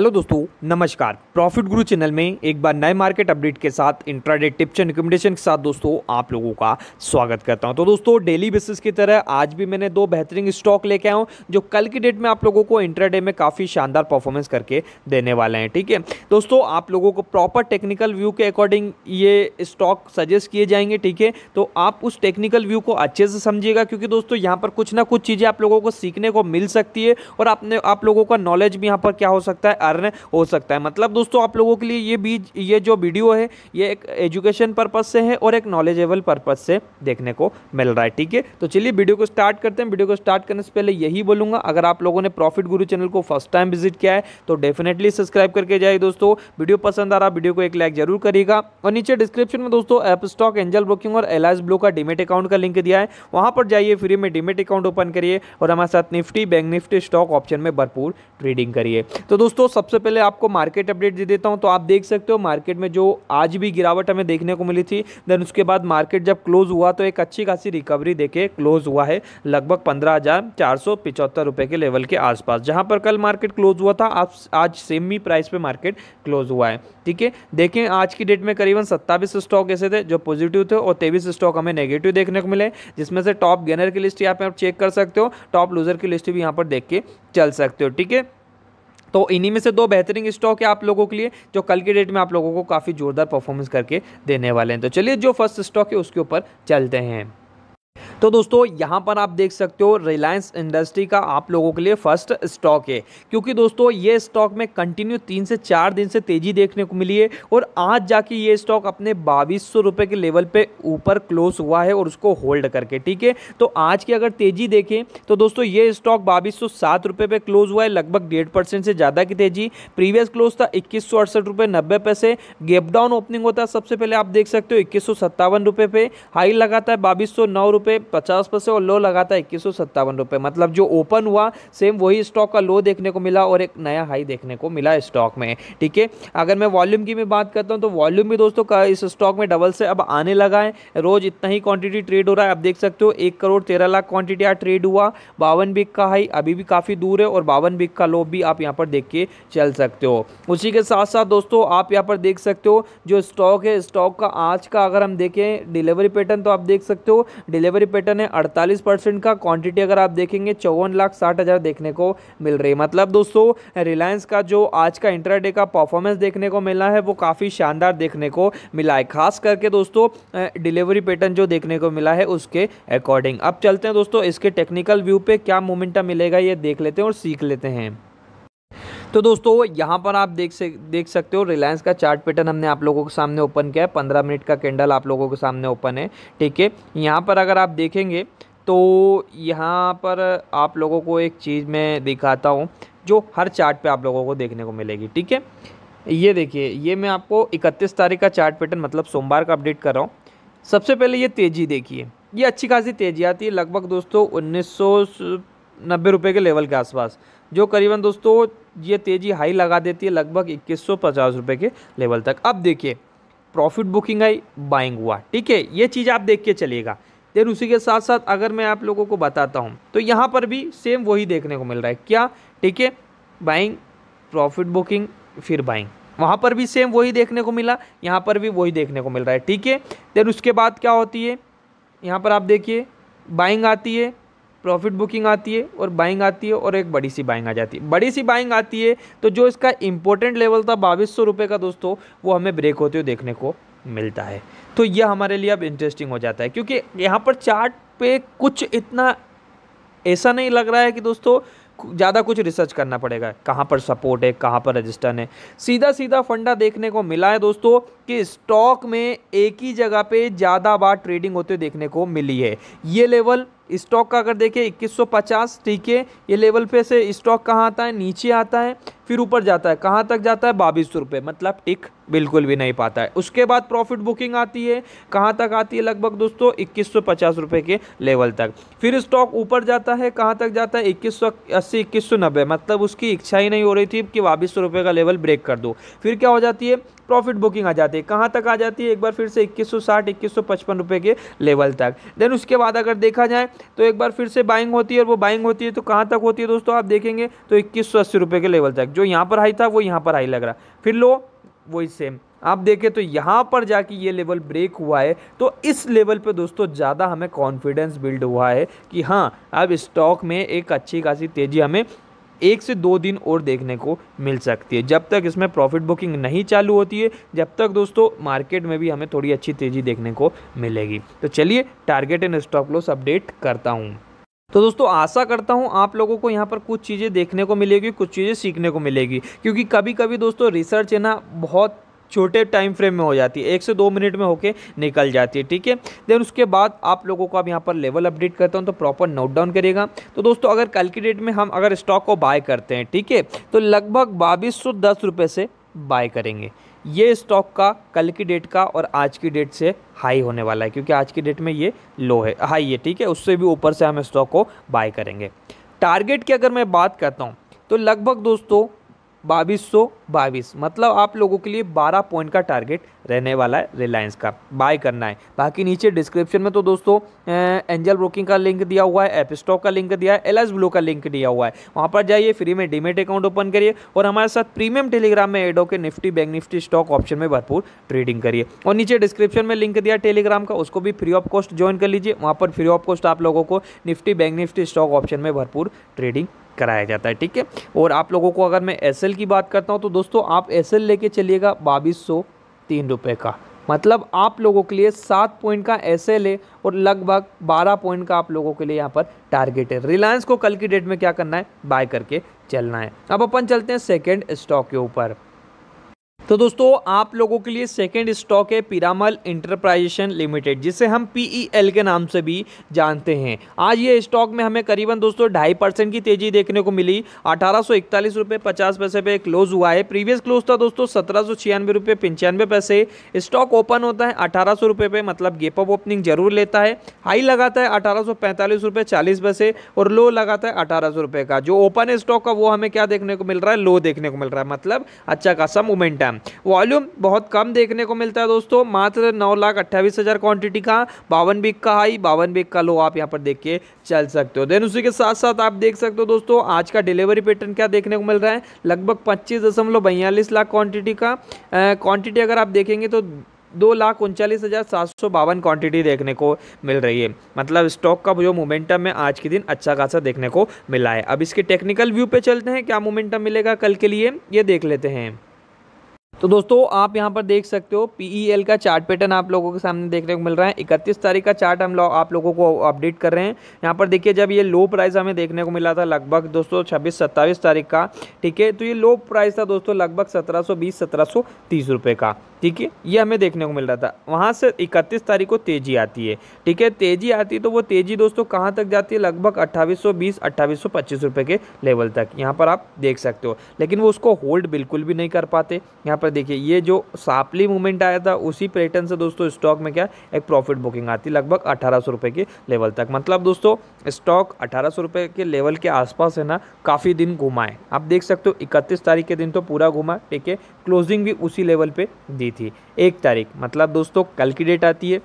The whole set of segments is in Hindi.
हेलो दोस्तों नमस्कार प्रॉफिट गुरु चैनल में एक बार नए मार्केट अपडेट के साथ इंट्राडे टिप्स एंड रिकमेंडेशन के साथ दोस्तों आप लोगों का स्वागत करता हूं तो दोस्तों डेली बेसिस की तरह आज भी मैंने दो बेहतरीन स्टॉक लेके आया हूं जो कल की डेट में आप लोगों को इंट्राडे में काफ़ी शानदार परफॉर्मेंस करके देने वाले हैं ठीक है दोस्तों आप लोगों को प्रॉपर टेक्निकल व्यू के अकॉर्डिंग ये स्टॉक सजेस्ट किए जाएंगे ठीक है तो आप उस टेक्निकल व्यू को अच्छे से समझिएगा क्योंकि दोस्तों यहाँ पर कुछ ना कुछ चीज़ें आप लोगों को सीखने को मिल सकती है और आपने आप लोगों का नॉलेज भी यहाँ पर क्या हो सकता है कारण हो सकता है मतलब दोस्तों आप लोगों के लिए ये बीज ये जो वीडियो है ये एक एजुकेशन पर्पज़ से है और एक नॉलेजेबल पर्पज़ से देखने को मिल रहा है ठीक है तो चलिए वीडियो को स्टार्ट करते हैं वीडियो को स्टार्ट करने से पहले यही बोलूंगा अगर आप लोगों ने प्रॉफिट गुरु चैनल को फर्स्ट टाइम विजिट किया है तो डेफिनेटली सब्सक्राइब करके जाए दोस्तों वीडियो पसंद आ रहा वीडियो को एक लाइक जरूर करेगा और नीचे डिस्क्रिप्शन में दोस्तों एप स्टॉक एंजल ब्रोकिंग और एल ब्लू का डिमेट अकाउंट का लिंक दिया है वहां पर जाइए फ्री में डिमेट अकाउंट ओपन करिए और हमारे साथ Nifty bank Nifty stock option में भरपूर ट्रेडिंग करिए तो दोस्तों सबसे पहले आपको मार्केट अपडेट दे देता हूं तो आप देख सकते हो मार्केट में जो आज भी गिरावट हमें देखने को मिली थी देन उसके बाद मार्केट जब क्लोज हुआ तो एक अच्छी खासी रिकवरी देके क्लोज हुआ है लगभग पंद्रह रुपए के लेवल के आसपास जहां पर कल मार्केट क्लोज हुआ था आज सेम ही प्राइस पे मार्केट क्लोज हुआ है ठीक है देखें आज की डेट में करीबन सत्ताईस स्टॉक ऐसे थे जो पॉजिटिव थे और तेईस स्टॉक हमें नेगेटिव देखने को मिले जिसमें से टॉप गेनर की लिस्ट यहाँ पे आप चेक कर सकते हो टॉप लूजर की लिस्ट भी यहाँ पर देख के चल सकते हो ठीक है तो इन्हीं में से दो बेहतरीन स्टॉक है आप लोगों के लिए जो कल के डेट में आप लोगों को काफ़ी जोरदार परफॉर्मेंस करके देने वाले हैं तो चलिए जो फर्स्ट स्टॉक है उसके ऊपर चलते हैं तो दोस्तों यहाँ पर आप देख सकते हो रिलायंस इंडस्ट्री का आप लोगों के लिए फर्स्ट स्टॉक है क्योंकि दोस्तों ये स्टॉक में कंटिन्यू तीन से चार दिन से तेजी देखने को मिली है और आज जाके ये स्टॉक अपने बाईस रुपए के लेवल पे ऊपर क्लोज हुआ है और उसको होल्ड करके ठीक है तो आज की अगर तेजी देखें तो दोस्तों ये स्टॉक बाईस सौ सात रुपये पे क्लोज हुआ है लगभग डेढ़ परसेंट से ज़्यादा की तेजी प्रीवियस क्लोज था इक्कीस सौ अड़सठ रुपये नब्बे पैसे गेप डाउन ओपनिंग होता है सबसे पहले आप देख सकते हो इक्कीस सौ सत्तावन रुपये पे हाई लगाता है बाईस सौ नौ रुपये पचास पर और लो लगाता है इक्कीस सौ मतलब जो ओपन हुआ सेम वही स्टॉक का लो देखने को मिला और एक नया हाई देखने को मिला स्टॉक में ठीक है अगर मैं वॉल्यूम की भी बात करता हूँ तो वॉल्यूम भी दोस्तों इस स्टॉक में डबल से अब आने लगा है रोज इतना ही क्वांटिटी ट्रेड हो रहा है आप देख सकते हो एक करोड़ तेरह लाख क्वांटिटी आज ट्रेड हुआ बावन बिक का हाई अभी भी काफ़ी दूर है और बावन बिक का लो भी आप यहाँ पर देख के चल सकते हो उसी के साथ साथ दोस्तों आप यहाँ पर देख सकते हो जो स्टॉक है स्टॉक का आज का अगर हम देखें डिलीवरी पैटर्न तो आप देख सकते हो डिलीवरी पैटर्न है 48 परसेंट का क्वांटिटी अगर आप देखेंगे चौवन लाख साठ हज़ार देखने को मिल रही है मतलब दोस्तों रिलायंस का जो आज का इंटरडे का परफॉर्मेंस देखने को मिला है वो काफ़ी शानदार देखने को मिला है खास करके दोस्तों डिलीवरी पैटर्न जो देखने को मिला है उसके अकॉर्डिंग अब चलते हैं दोस्तों इसके टेक्निकल व्यू पे क्या मोमेंटम मिलेगा ये देख लेते हैं और सीख लेते हैं तो दोस्तों यहाँ पर आप देख से देख सकते हो रिलायंस का चार्ट पैटर्न हमने आप लोगों के सामने ओपन किया है पंद्रह मिनट का कैंडल आप लोगों के सामने ओपन है ठीक है यहाँ पर अगर आप देखेंगे तो यहाँ पर आप लोगों को एक चीज़ मैं दिखाता हूँ जो हर चार्ट पे आप लोगों को देखने को मिलेगी ठीक है ये देखिए ये मैं आपको 31 तारीख का चार्ट पैटर्न मतलब सोमवार का अपडेट कर रहा हूँ सबसे पहले ये तेज़ी देखिए ये अच्छी खासी तेज़ी आती है लगभग दोस्तों उन्नीस नब्बे रुपये के लेवल के आसपास जो करीबन दोस्तों ये तेज़ी हाई लगा देती है लगभग इक्कीस सौ पचास रुपये के लेवल तक अब देखिए प्रॉफिट बुकिंग आई बाइंग हुआ ठीक है ये चीज़ आप देख के चलिएगा देन उसी के साथ साथ अगर मैं आप लोगों को बताता हूँ तो यहाँ पर भी सेम वही देखने को मिल रहा है क्या ठीक है बाइंग प्रॉफिट बुकिंग फिर बाइंग वहाँ पर भी सेम वही देखने को मिला यहाँ पर भी वही देखने को मिल रहा है ठीक है देन उसके बाद क्या होती है यहाँ पर आप देखिए बाइंग आती है प्रॉफिट बुकिंग आती है और बाइंग आती है और एक बड़ी सी बाइंग आ जाती है बड़ी सी बाइंग आती है तो जो इसका इंपॉर्टेंट लेवल था बाईस सौ का दोस्तों वो हमें ब्रेक होते हुए देखने को मिलता है तो यह हमारे लिए अब इंटरेस्टिंग हो जाता है क्योंकि यहाँ पर चार्ट पे कुछ इतना ऐसा नहीं लग रहा है कि दोस्तों ज़्यादा कुछ रिसर्च करना पड़ेगा कहाँ पर सपोर्ट है कहाँ पर रजिस्टर है सीधा सीधा फंडा देखने को मिला है दोस्तों कि स्टॉक में एक ही जगह पे ज़्यादा बार ट्रेडिंग होते देखने को मिली है ये लेवल स्टॉक का अगर देखें 2150 ठीक है ये लेवल पे से स्टॉक कहाँ आता है नीचे आता है फिर ऊपर जाता है कहाँ तक जाता है बाईस सौ मतलब टिक बिल्कुल भी नहीं पाता है उसके बाद प्रॉफिट बुकिंग आती है कहाँ तक आती है लगभग दोस्तों इक्कीस सौ के लेवल तक फिर स्टॉक ऊपर जाता है कहाँ तक जाता है इक्कीस सौ अस्सी इक्कीस सौ नब्बे मतलब उसकी इच्छा ही नहीं हो रही थी कि बाबीस सौ का लेवल ब्रेक कर दो फिर क्या हो जाती है प्रॉफिट बुकिंग आ जाती है है कहाँ तक आ जाती है एक बार फिर से 2160 2155 रुपए के लेवल तक देन उसके बाद अगर देखा जाए तो एक बार फिर से बाइंग होती है और वो बाइंग होती है तो कहाँ तक होती है दोस्तों आप देखेंगे तो इक्कीस रुपए के लेवल तक जो यहाँ पर हाई था वो यहाँ पर हाई लग रहा फिर लो वही सेम आप देखें तो यहाँ पर जाके ये लेवल ब्रेक हुआ है तो इस लेवल पे दोस्तों ज़्यादा हमें कॉन्फिडेंस बिल्ड हुआ है कि हाँ अब स्टॉक में एक अच्छी खासी तेज़ी हमें एक से दो दिन और देखने को मिल सकती है जब तक इसमें प्रॉफिट बुकिंग नहीं चालू होती है जब तक दोस्तों मार्केट में भी हमें थोड़ी अच्छी तेज़ी देखने को मिलेगी तो चलिए target and stop loss update करता हूँ तो दोस्तों आशा करता हूँ आप लोगों को यहाँ पर कुछ चीज़ें देखने को मिलेगी कुछ चीज़ें सीखने को मिलेगी क्योंकि कभी कभी दोस्तों रिसर्च है ना बहुत छोटे टाइम फ्रेम में हो जाती है एक से दो मिनट में होके निकल जाती है ठीक है देन उसके बाद आप लोगों को अब यहाँ पर लेवल अपडेट करता हूँ तो प्रॉपर नोट डाउन करिएगा तो दोस्तों अगर कल की डेट में हम अगर स्टॉक को बाय करते हैं ठीक है तो लगभग बाईस सौ से बाय करेंगे ये स्टॉक का कल की डेट का और आज की डेट से हाई होने वाला है क्योंकि आज की डेट में ये लो है हाई है ठीक है उससे भी ऊपर से हम स्टॉक को बाय करेंगे टारगेट की अगर मैं बात करता हूँ तो लगभग दोस्तों बाईस सौ बाईस मतलब आप लोगों के लिए बारह पॉइंट का टारगेट रहने वाला है रिलायंस का बाय करना है बाकी नीचे डिस्क्रिप्शन में तो दोस्तों एंजल ब्रोकिंग का लिंक दिया हुआ है एप स्टॉक का लिंक दिया है एल ब्लू का लिंक दिया हुआ है वहाँ पर जाइए फ्री में डीमेट अकाउंट ओपन करिए और हमारे साथ प्रीमियम टेलीग्राम में एड होकर Nifty bank Nifty stock option में भरपूर ट्रेडिंग करिए और नीचे डिस्क्रिप्शन में लिंक दिया टेलीग्राम का उसको भी फ्री ऑफ कॉस्ट ज्वाइन कर लीजिए वहाँ पर फ्री ऑफ कॉस्ट आप लोगों को Nifty bank Nifty stock option में भरपूर ट्रेडिंग कराया जाता है ठीक है और आप लोगों को अगर मैं एस की बात करता हूँ तो दोस्तों आप एस एल चलिएगा बाईस सौ तीन रुपये का मतलब आप लोगों के लिए सात पॉइंट का एस है और लगभग बारह पॉइंट का आप लोगों के लिए यहाँ पर टारगेट है रिलायंस को कल की डेट में क्या करना है बाय करके चलना है अब अपन चलते हैं सेकेंड स्टॉक के ऊपर तो दोस्तों आप लोगों के लिए सेकेंड स्टॉक है पिरामल इंटरप्राइजेशन लिमिटेड जिसे हम पीईएल e के नाम से भी जानते हैं आज ये स्टॉक में हमें करीबन दोस्तों ढाई परसेंट की तेजी देखने को मिली अठारह सौ इकतालीस रुपये पचास पैसे पे क्लोज हुआ है प्रीवियस क्लोज था दोस्तों सत्रह सौ छियानवे रुपये पंचानवे पैसे स्टॉक ओपन होता है अठारह सौ रुपये पे मतलब गेप अप ओपनिंग जरूर लेता है हाई लगाता है अठारह सौ पैंतालीस रुपये चालीस पैसे और लो लगाता है अठारह सौ रुपये का जो ओपन स्टॉक का वो हमें क्या देखने को मिल रहा है लो देखने को मिल रहा है मतलब अच्छा खासा मोमेंटम वॉल्यूम बहुत कम देखने को मिलता है दोस्तों मात्र नौ लाख अट्ठाईस हज़ार क्वान्टिटी का बावन बिक का हाई बावन बिक का लो आप यहाँ पर देख के चल सकते हो देन उसी के साथ साथ आप देख सकते हो दोस्तों आज का डिलीवरी पैटर्न क्या देखने को मिल रहा है लगभग पच्चीस दशमलव बयालीस लाख क्वान्टिटी का क्वान्टिटी अगर आप देखेंगे तो दो लाख उनचालीस हज़ार सात सौ बावन क्वान्टिटी देखने को मिल रही है मतलब स्टॉक का जो मोमेंटम है आज के दिन अच्छा खासा देखने को मिला है अब इसके टेक्निकल व्यू पे चलते हैं क्या मोमेंटम मिलेगा कल के लिए ये देख लेते हैं तो दोस्तों आप यहाँ पर देख सकते हो पीईएल e का चार्ट पैटर्न आप लोगों के सामने देखने को मिल रहा है इकतीस तारीख का चार्ट हम लोग आप लोगों को अपडेट कर रहे हैं यहाँ पर देखिए जब ये लो प्राइस हमें देखने को मिला था लगभग दोस्तों छब्बीस सत्ताईस तारीख का ठीक है तो ये लो प्राइस था दोस्तों लगभग सत्रह सौ बीस सत्रह सौ तीस रुपये का ठीक है ये हमें देखने को मिल रहा था वहाँ से इकतीस तारीख को तेज़ी आती है ठीक है तेज़ी आती है तो वो तेज़ी दोस्तों कहाँ तक जाती है लगभग अट्ठाईस सौ बीस सौ पच्चीस रुपये के लेवल तक यहाँ पर आप देख सकते हो लेकिन वो उसको होल्ड बिल्कुल भी नहीं कर पाते यहाँ पर पर देखिए ये जो सापली मूवमेंट आया था उसी पैटर्न से दोस्तों स्टॉक में क्या एक प्रॉफिट बुकिंग आती लगभग अठारह सौ के लेवल तक मतलब दोस्तों स्टॉक अठारह सौ के लेवल के आसपास है ना काफ़ी दिन घुमाए आप देख सकते हो इकतीस तारीख के दिन तो पूरा घुमा ठीक है क्लोजिंग भी उसी लेवल पर दी थी एक तारीख मतलब दोस्तों कल की डेट आती है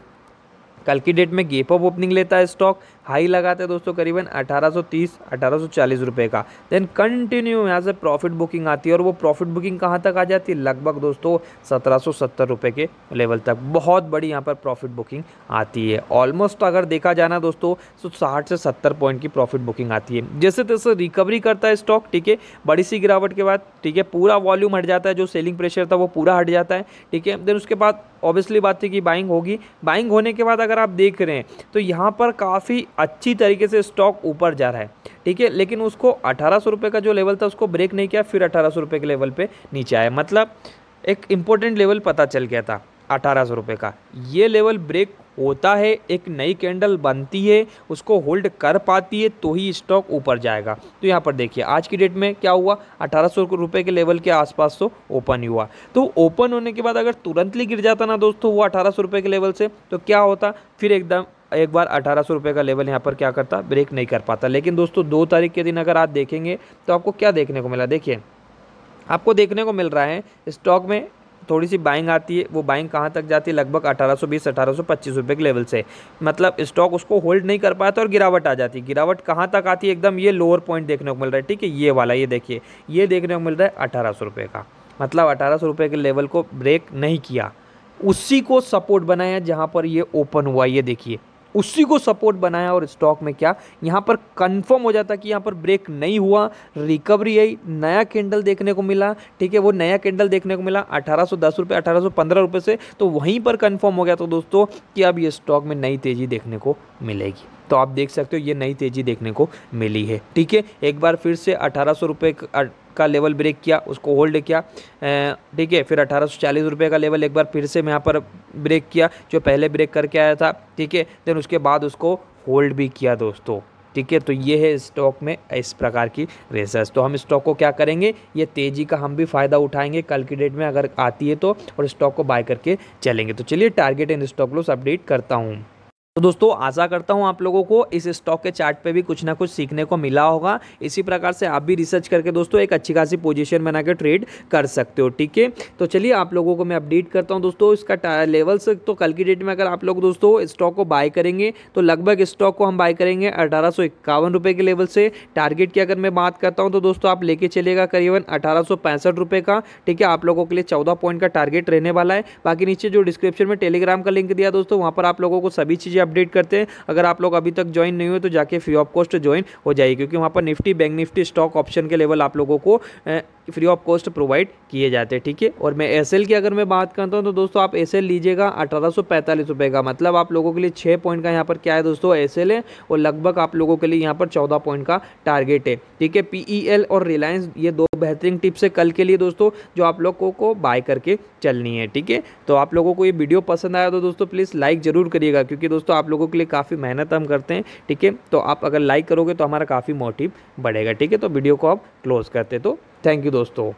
कल की डेट में गेप ऑफ ओपनिंग लेता है स्टॉक हाई लगाते हैं दोस्तों करीबन 1830 1840 रुपए का देन कंटिन्यू यहाँ से प्रॉफिट बुकिंग आती है और वो प्रॉफिट बुकिंग कहाँ तक आ जाती है लगभग दोस्तों 1770 रुपए के लेवल तक बहुत बड़ी यहाँ पर प्रॉफिट बुकिंग आती है ऑलमोस्ट अगर देखा जाना दोस्तों तो साठ से सत्तर पॉइंट की प्रॉफिट बुकिंग आती है जैसे तैसे रिकवरी करता है स्टॉक ठीक है बड़ी सी गिरावट के बाद ठीक है पूरा वॉल्यूम हट जाता है जो सेलिंग प्रेशर था वो पूरा हट जाता है ठीक है देन उसके बाद ऑब्वियसली बात थी कि बाइंग होगी बाइंग होने के बाद अगर अगर आप देख रहे हैं तो यहाँ पर काफ़ी अच्छी तरीके से स्टॉक ऊपर जा रहा है ठीक है लेकिन उसको अठारह सौ का जो लेवल था उसको ब्रेक नहीं किया फिर अठारह सौ के लेवल पर नीचे आया मतलब एक इम्पोर्टेंट लेवल पता चल गया था अठारह सौ का ये लेवल ब्रेक होता है एक नई कैंडल बनती है उसको होल्ड कर पाती है तो ही स्टॉक ऊपर जाएगा तो यहाँ पर देखिए आज की डेट में क्या हुआ अठारह सौ रुपये के लेवल के आसपास तो ओपन ही हुआ तो ओपन होने के बाद अगर तुरंतली गिर जाता ना दोस्तों वो अठारह सौ रुपये के लेवल से तो क्या होता फिर एकदम एक बार अठारह सौ रुपये का लेवल यहाँ पर क्या करता ब्रेक नहीं कर पाता लेकिन दोस्तों दो तारीख के दिन अगर आप देखेंगे तो आपको क्या देखने को मिला देखिए आपको देखने को मिल रहा है स्टॉक में थोड़ी सी बाइंग आती है वो बाइंग कहाँ तक जाती है लगभग 1820 1825 रुपए के लेवल से मतलब स्टॉक उसको होल्ड नहीं कर पाता और गिरावट आ जाती है गिरावट कहाँ तक आती है एकदम ये लोअर पॉइंट देखने को मिल रहा है ठीक है ये वाला ये देखिए ये देखने को मिल रहा है अठारह का मतलब अठारह सौ के लेवल को ब्रेक नहीं किया उसी को सपोर्ट बनाया जहाँ पर ये ओपन हुआ ये देखिए उसी को सपोर्ट बनाया और स्टॉक में क्या यहाँ पर कंफर्म हो जाता कि यहाँ पर ब्रेक नहीं हुआ रिकवरी आई नया कैंडल देखने को मिला ठीक है वो नया कैंडल देखने को मिला अठारह सौ दस रुपये अठारह पंद्रह रुपये से तो वहीं पर कन्फर्म हो गया तो दोस्तों कि अब ये स्टॉक में नई तेज़ी देखने को मिलेगी तो आप देख सकते हो ये नई तेज़ी देखने को मिली है ठीक है एक बार फिर से अठारह सौ रुपये का लेवल ब्रेक किया उसको होल्ड किया ठीक है फिर अठारह रुपये का लेवल एक बार फिर से यहाँ पर ब्रेक किया जो पहले ब्रेक करके आया था ठीक है देन उसके बाद उसको होल्ड भी किया दोस्तों ठीक है तो ये है स्टॉक में इस प्रकार की रेजर्स तो हम स्टॉक को क्या करेंगे ये तेज़ी का हम भी फ़ायदा उठाएंगे कल की डेट में अगर आती है तो और स्टॉक को बाय करके चलेंगे तो चलिए target and stop loss update करता हूँ तो दोस्तों आशा करता हूँ आप लोगों को इस स्टॉक के चार्ट पे भी कुछ ना कुछ सीखने को मिला होगा इसी प्रकार से आप भी रिसर्च करके दोस्तों एक अच्छी खासी पोजीशन बना के ट्रेड कर सकते हो ठीक है तो चलिए आप लोगों को मैं अपडेट करता हूँ दोस्तों इसका लेवल्स तो कल की डेट में अगर आप लोग दोस्तों स्टॉक को बाय करेंगे तो लगभग स्टॉक को हम बाय करेंगे अठारह के लेवल से टारगेट की अगर मैं बात करता हूँ तो दोस्तों आप लेके चलेगा करीबन अठारह का ठीक है आप लोगों के लिए चौदह पॉइंट का टारगेट रहने वाला है बाकी नीचे जो डिस्क्रिप्शन में टेलीग्राम का लिंक दिया दोस्तों वहाँ पर आप लोगों को सभी चीज़ें अपडेट करते हैं अगर आप लोग अभी तक ज्वाइन नहीं हुए तो जाके फ्री ऑफ कॉस्ट ज्वाइन हो जाएगी क्योंकि वहाँ पर Nifty bank Nifty stock option के लेवल आप लोगों को फ्री ऑफ कॉस्ट प्रोवाइड किए जाते हैं ठीक है और मैं एस की अगर मैं बात करता हूँ तो दोस्तों आप एस लीजिएगा अठारह रुपए का मतलब आप लोगों के लिए छः पॉइंट का यहाँ पर क्या है दोस्तों एस है और लगभग आप लोगों के लिए यहाँ पर चौदह पॉइंट का टारगेट है ठीक है पी e और रिलायंस ये दो बेहतरीन टिप्स है कल के लिए दोस्तों जो आप लोगों को बाय करके चलनी है ठीक है तो आप लोगों को ये वीडियो पसंद आया तो दोस्तों प्लीज़ लाइक ज़रूर करिएगा क्योंकि दोस्तों आप लोगों के लिए काफ़ी मेहनत हम करते हैं ठीक है तो आप अगर लाइक करोगे तो हमारा काफ़ी मोटिव बढ़ेगा ठीक है तो वीडियो को आप क्लोज करते तो थैंक यू दोस्तों